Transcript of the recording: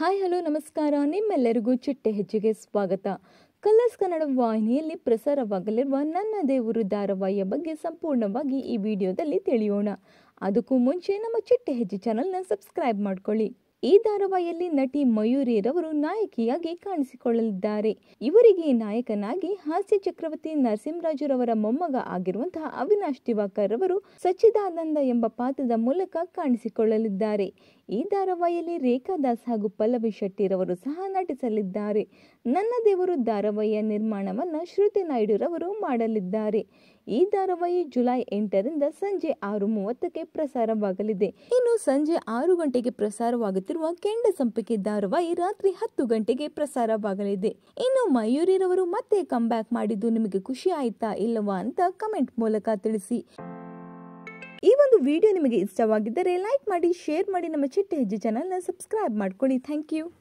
hi hello ನಮಸ್ಕಾರ ನಿಮ್ಮೆಲ್ಲರಿಗೂ ಚಿಟ್ಟೆ ಹೆಜ್ಜೆಗೆ ಸ್ವಾಗತ ಕಲರ್ಸ್ ಕನ್ನಡ ವಾಹಿನಿಯಲ್ಲಿ ಪ್ರಸಾರವಾಗಲಿರುವ ನನ್ನ ದೇವರು ಧಾರಾವಾಹಿಯ ಬಗ್ಗೆ ಸಂಪೂರ್ಣವಾಗಿ ಈ ವಿಡಿಯೋದಲ್ಲಿ ತಿಳಿಯೋಣ ಅದಕ್ಕೂ ಮುಂಚೆ ನಮ್ಮ ಚಿಟ್ಟೆ ಹೆಜ್ಜೆ ಚಾನಲ್ನ ಸಬ್ಸ್ಕ್ರೈಬ್ ಮಾಡಿಕೊಳ್ಳಿ ಈ ಧಾರಾವಾಹಿಯಲ್ಲಿ ನಟಿ ರವರು ನಾಯಕಿಯಾಗಿ ಕಾಣಿಸಿಕೊಳ್ಳಲಿದ್ದಾರೆ ಇವರಿಗೆ ನಾಯಕನಾಗಿ ಹಾಸ್ಯ ಚಕ್ರವರ್ತಿ ರವರ ಮೊಮ್ಮಗ ಆಗಿರುವಂತಹ ಅವಿನಾಶ್ ದಿವಾಕರ್ ಅವರು ಸಚ್ಚಿದಾನಂದ ಎಂಬ ಪಾತ್ರದ ಮೂಲಕ ಕಾಣಿಸಿಕೊಳ್ಳಲಿದ್ದಾರೆ ಈ ಧಾರಾವಾಹಿಯಲ್ಲಿ ರೇಖಾ ದಾಸ್ ಹಾಗೂ ಪಲ್ಲವಿ ಶೆಟ್ಟಿರವರು ಸಹ ನಟಿಸಲಿದ್ದಾರೆ ನನ್ನ ದೇವರು ಧಾರಾವಾಹಿಯ ನಿರ್ಮಾಣವನ್ನು ಶ್ರುತಿ ರವರು ಮಾಡಲಿದ್ದಾರೆ ಈ ಧಾರಾವಾಹಿ ಜುಲೈ ಎಂಟರಿಂದ ಸಂಜೆ ಆರು ಮೂವತ್ತಕ್ಕೆ ಪ್ರಸಾರವಾಗಲಿದೆ ಇನ್ನು ಸಂಜೆ ಆರು ಗಂಟೆಗೆ ಪ್ರಸಾರವಾಗುತ್ತಿರುವ ಕೆಂಡ ಸಂಪಿಗೆ ಧಾರಾವಾಹಿ ರಾತ್ರಿ ಹತ್ತು ಗಂಟೆಗೆ ಪ್ರಸಾರವಾಗಲಿದೆ ಇನ್ನು ಮಯೂರಿರವರು ಮತ್ತೆ ಕಮ್ ಬ್ಯಾಕ್ ಮಾಡಿದ್ದು ನಿಮಗೆ ಖುಷಿ ಆಯ್ತಾ ಇಲ್ಲವಾ ಅಂತ ಕಮೆಂಟ್ ಮೂಲಕ ತಿಳಿಸಿ ಈ ಒಂದು ವಿಡಿಯೋ ನಿಮಗೆ ಇಷ್ಟವಾಗಿದ್ದರೆ ಲೈಕ್ ಮಾಡಿ ಶೇರ್ ಮಾಡಿ ನಮ್ಮ ಚಿಟ್ಟೆ ಹೆಜ್ಜೆ ಚಾನಲ್ನ ಸಬ್ಸ್ಕ್ರೈಬ್ ಮಾಡ್ಕೊಳ್ಳಿ ಥ್ಯಾಂಕ್ ಯು